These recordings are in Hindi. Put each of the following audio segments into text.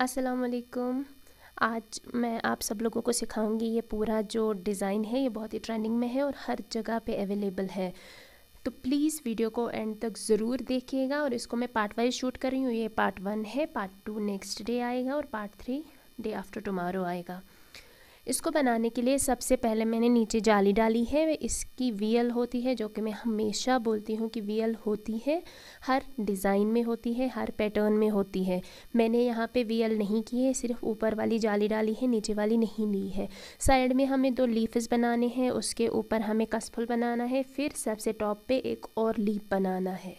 असलकुम आज मैं आप सब लोगों को सिखाऊंगी ये पूरा जो डिज़ाइन है ये बहुत ही ट्रेंडिंग में है और हर जगह पे अवेलेबल है तो प्लीज़ वीडियो को एंड तक ज़रूर देखिएगा और इसको मैं पार्ट वाइज शूट कर रही हूँ ये पार्ट वन है पार्ट टू नेक्स्ट डे आएगा और part three day after tomorrow आएगा इसको बनाने के लिए सबसे पहले मैंने नीचे जाली डाली है इसकी वीएल होती है जो कि मैं हमेशा बोलती हूँ कि वीएल होती है हर डिज़ाइन में होती है हर पैटर्न में होती है मैंने यहाँ पे वीएल नहीं की है सिर्फ ऊपर वाली जाली डाली है नीचे वाली नहीं ली है साइड में हमें दो लीफ्स बनाने हैं उसके ऊपर हमें कसफुल बनाना है फिर सबसे टॉप पर एक और लीप बनाना है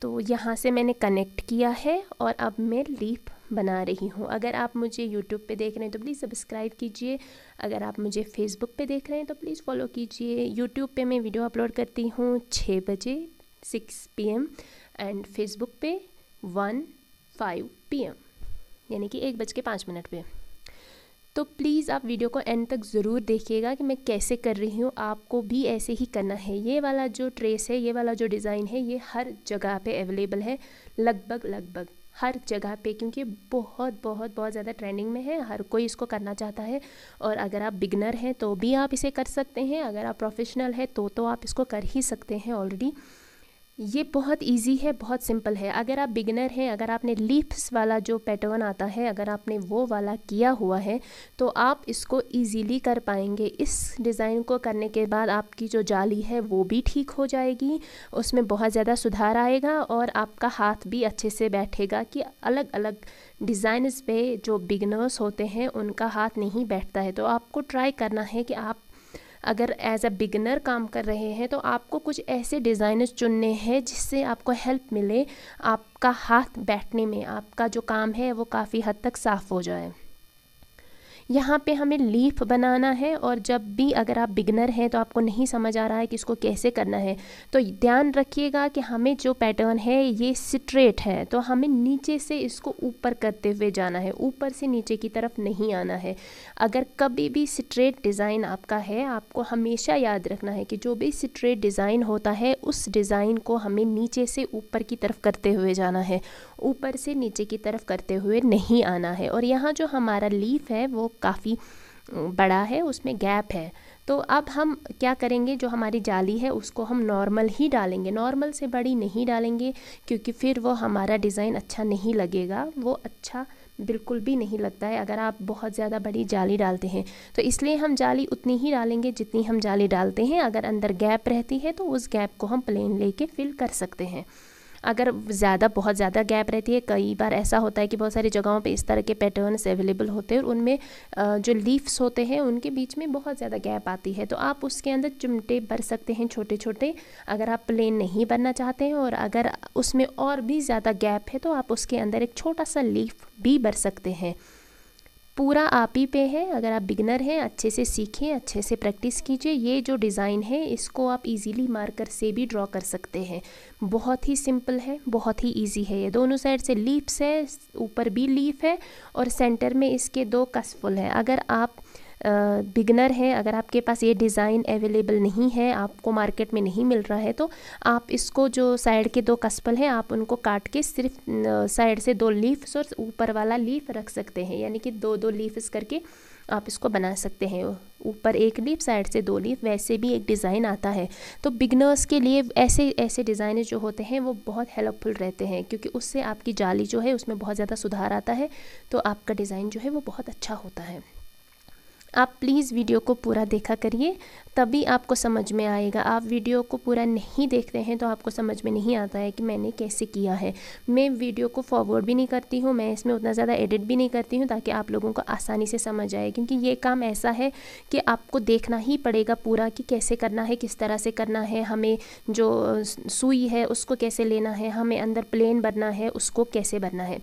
तो यहाँ से मैंने कनेक्ट किया है और अब मैं लीफ बना रही हूँ अगर आप मुझे यूट्यूब पे देख रहे हैं तो प्लीज़ सब्सक्राइब कीजिए अगर आप मुझे फेसबुक पे देख रहे हैं तो प्लीज़ फॉलो कीजिए यूट्यूब पे मैं वीडियो अपलोड करती हूँ छः बजे six P M and Facebook पे वन फाइव पी एम यानी कि एक बज के पाँच मिनट पर तो प्लीज़ आप वीडियो को एंड तक ज़रूर देखिएगा कि मैं कैसे कर रही हूँ आपको भी ऐसे ही करना है ये वाला जो ट्रेस है ये वाला जो डिज़ाइन है ये हर जगह पे अवेलेबल है लगभग लगभग हर जगह पे क्योंकि बहुत बहुत बहुत ज़्यादा ट्रेंडिंग में है हर कोई इसको करना चाहता है और अगर आप बिगनर हैं तो भी आप इसे कर सकते हैं अगर आप प्रोफेशनल है तो तो आप इसको कर ही सकते हैं ऑलरेडी ये बहुत इजी है बहुत सिंपल है अगर आप बिगनर हैं अगर आपने लिप्स वाला जो पैटर्न आता है अगर आपने वो वाला किया हुआ है तो आप इसको इजीली कर पाएंगे इस डिज़ाइन को करने के बाद आपकी जो जाली है वो भी ठीक हो जाएगी उसमें बहुत ज़्यादा सुधार आएगा और आपका हाथ भी अच्छे से बैठेगा कि अलग अलग डिज़ाइनस पे जो बिगनर्स होते हैं उनका हाथ नहीं बैठता है तो आपको ट्राई करना है कि आप अगर एज अ बिगनर काम कर रहे हैं तो आपको कुछ ऐसे डिज़ाइनर चुनने हैं जिससे आपको हेल्प मिले आपका हाथ बैठने में आपका जो काम है वो काफ़ी हद तक साफ़ हो जाए यहाँ पे हमें लीफ बनाना है और जब भी अगर आप बिगनर हैं तो आपको नहीं समझ आ रहा है कि इसको कैसे करना है तो ध्यान रखिएगा कि हमें जो पैटर्न है ये स्ट्रेट है तो हमें नीचे से इसको ऊपर करते हुए जाना है ऊपर से नीचे की तरफ नहीं आना है अगर कभी भी स्ट्रेट डिज़ाइन आपका है आपको हमेशा याद रखना है कि जो भी स्ट्रेट डिज़ाइन होता है उस डिज़ाइन को हमें नीचे से ऊपर की तरफ करते हुए जाना है ऊपर से नीचे की तरफ करते हुए नहीं आना है और यहाँ जो हमारा लीफ है वो काफ़ी बड़ा है उसमें गैप है तो अब हम क्या करेंगे जो हमारी जाली है उसको हम नॉर्मल ही डालेंगे नॉर्मल से बड़ी नहीं डालेंगे क्योंकि फिर वो हमारा डिज़ाइन अच्छा नहीं लगेगा वो अच्छा बिल्कुल भी नहीं लगता है अगर आप बहुत ज़्यादा बड़ी जाली डालते हैं तो इसलिए हम जाली उतनी ही डालेंगे जितनी हम जाली डालते हैं अगर अंदर गैप रहती है तो उस गैप को हम प्लेन कर फिल कर सकते हैं अगर ज़्यादा बहुत ज़्यादा गैप रहती है कई बार ऐसा होता है कि बहुत सारी जगहों पे इस तरह के पैटर्न्स अवेलेबल होते हैं और उनमें जो लीव्स होते हैं उनके बीच में बहुत ज़्यादा गैप आती है तो आप उसके अंदर चिमटे भर सकते हैं छोटे छोटे अगर आप प्लेन नहीं बनना चाहते हैं और अगर उसमें और भी ज़्यादा गैप है तो आप उसके अंदर एक छोटा सा लीफ भी भर सकते हैं पूरा आप ही पे है अगर आप बिगनर हैं अच्छे से सीखें अच्छे से प्रैक्टिस कीजिए ये जो डिज़ाइन है इसको आप इजीली मार्कर से भी ड्रॉ कर सकते हैं बहुत ही सिंपल है बहुत ही इजी है ये दोनों साइड से लीप्स है ऊपर भी लीफ है और सेंटर में इसके दो कसफुल हैं अगर आप बिगनर हैं अगर आपके पास ये डिज़ाइन अवेलेबल नहीं है आपको मार्केट में नहीं मिल रहा है तो आप इसको जो साइड के दो कस्पल हैं आप उनको काट के सिर्फ साइड से दो लीफ्स और ऊपर वाला लीफ रख सकते हैं यानी कि दो दो लीफ्स करके आप इसको बना सकते हैं ऊपर एक लीफ साइड से दो लीफ वैसे भी एक डिज़ाइन आता है तो बिगनर्स के लिए ऐसे ऐसे डिज़ाइन जो होते हैं वो बहुत हेल्पफुल रहते हैं क्योंकि उससे आपकी जाली जो है उसमें बहुत ज़्यादा सुधार आता है तो आपका डिज़ाइन जो है वो बहुत अच्छा होता है आप प्लीज़ वीडियो को पूरा देखा करिए तभी आपको समझ में आएगा आप वीडियो को पूरा नहीं देखते हैं तो आपको समझ में नहीं आता है कि मैंने कैसे किया है मैं वीडियो को फॉरवर्ड भी नहीं करती हूँ मैं इसमें उतना ज़्यादा एडिट भी नहीं करती हूँ ताकि आप लोगों को आसानी से समझ आए क्योंकि ये काम ऐसा है कि आपको देखना ही पड़ेगा पूरा कि कैसे करना है किस तरह से करना है हमें जो सुई है उसको कैसे लेना है हमें अंदर प्लेन भरना है उसको कैसे भरना है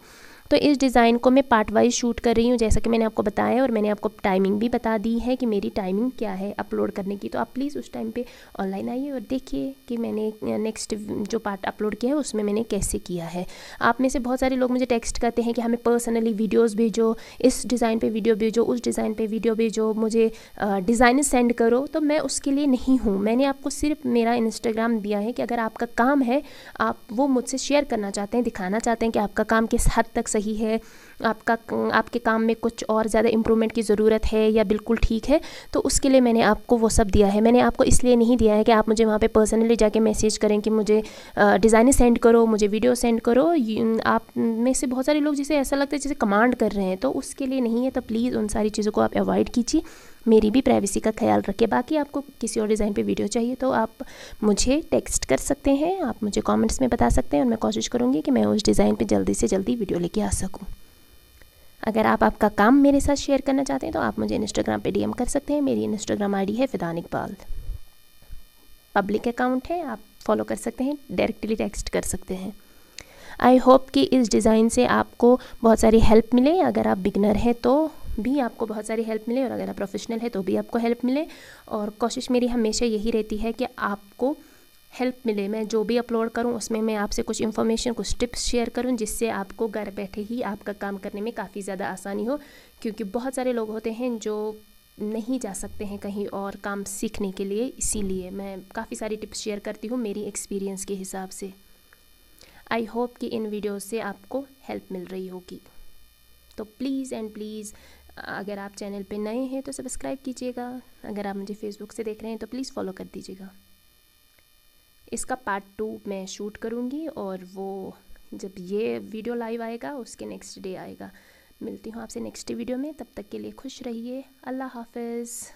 तो इस डिज़ाइन को मैं पार्ट वाइज शूट कर रही हूँ जैसा कि मैंने आपको बताया और मैंने आपको टाइमिंग भी बता दी है कि मेरी टाइमिंग क्या है अपलोड करने की तो आप प्लीज़ उस टाइम पर ऑनलाइन आइए और देखिए कि मैंने नेक्स्ट जो पार्ट अपलोड किया है उसमें मैंने कैसे किया है आप में से बहुत सारे लोग मुझे टेक्स्ट करते हैं कि हमें पर्सनली वीडियोज़ भेजो इस डिज़ाइन पर वीडियो भेजो उस डिज़ाइन पर वीडियो भेजो मुझे डिज़ाइन सेंड करो तो मैं उसके लिए नहीं हूँ मैंने आपको सिर्फ मेरा इंस्टाग्राम दिया है कि अगर आपका काम है आप वो मुझसे शेयर करना चाहते हैं दिखाना चाहते हैं कि आपका काम किस हद तक सही सही है आपका आपके काम में कुछ और ज़्यादा इम्प्रूवमेंट की ज़रूरत है या बिल्कुल ठीक है तो उसके लिए मैंने आपको वो सब दिया है मैंने आपको इसलिए नहीं दिया है कि आप मुझे वहाँ पे पर्सनली जाके मैसेज करें कि मुझे डिज़ाइनें सेंड करो मुझे वीडियो सेंड करो आप में से बहुत सारे लोग जिसे ऐसा लगता है जैसे कमांड कर रहे हैं तो उसके लिए नहीं है तो प्लीज़ उन सारी चीज़ों को आप अवॉइड कीजिए मेरी भी प्राइवेसी का ख्याल रखें बाकी आपको किसी और डिज़ाइन पे वीडियो चाहिए तो आप मुझे टेक्स्ट कर सकते हैं आप मुझे कमेंट्स में बता सकते हैं और मैं कोशिश करूँगी कि मैं उस डिज़ाइन पे जल्दी से जल्दी वीडियो लेके आ सकूँ अगर आप आपका काम मेरे साथ शेयर करना चाहते हैं तो आप मुझे इंस्टाग्राम पर डी कर सकते हैं मेरी इंस्टाग्राम आई है फिदान इकबाल पब्लिक अकाउंट है आप फॉलो कर सकते हैं डायरेक्टली टेक्स्ट कर सकते हैं आई होप कि इस डिज़ाइन से आपको बहुत सारी हेल्प मिले अगर आप बिगनर हैं तो भी आपको बहुत सारी हेल्प मिले और अगर आप प्रोफेशनल है तो भी आपको हेल्प मिले और कोशिश मेरी हमेशा यही रहती है कि आपको हेल्प मिले मैं जो भी अपलोड करूं उसमें मैं आपसे कुछ इन्फॉर्मेशन कुछ टिप्स शेयर करूं जिससे आपको घर बैठे ही आपका काम करने में काफ़ी ज़्यादा आसानी हो क्योंकि बहुत सारे लोग होते हैं जो नहीं जा सकते हैं कहीं और काम सीखने के लिए इसीलिए मैं काफ़ी सारी टिप्स शेयर करती हूँ मेरी एक्सपीरियंस के हिसाब से आई होप कि इन वीडियोज़ से आपको हेल्प मिल रही होगी तो प्लीज़ एंड प्लीज़ अगर आप चैनल पे नए हैं तो सब्सक्राइब कीजिएगा अगर आप मुझे फेसबुक से देख रहे हैं तो प्लीज़ फॉलो कर दीजिएगा इसका पार्ट टू मैं शूट करूँगी और वो जब ये वीडियो लाइव आएगा उसके नेक्स्ट डे आएगा मिलती हूँ आपसे नेक्स्ट वीडियो में तब तक के लिए खुश रहिए अल्लाह हाफिज़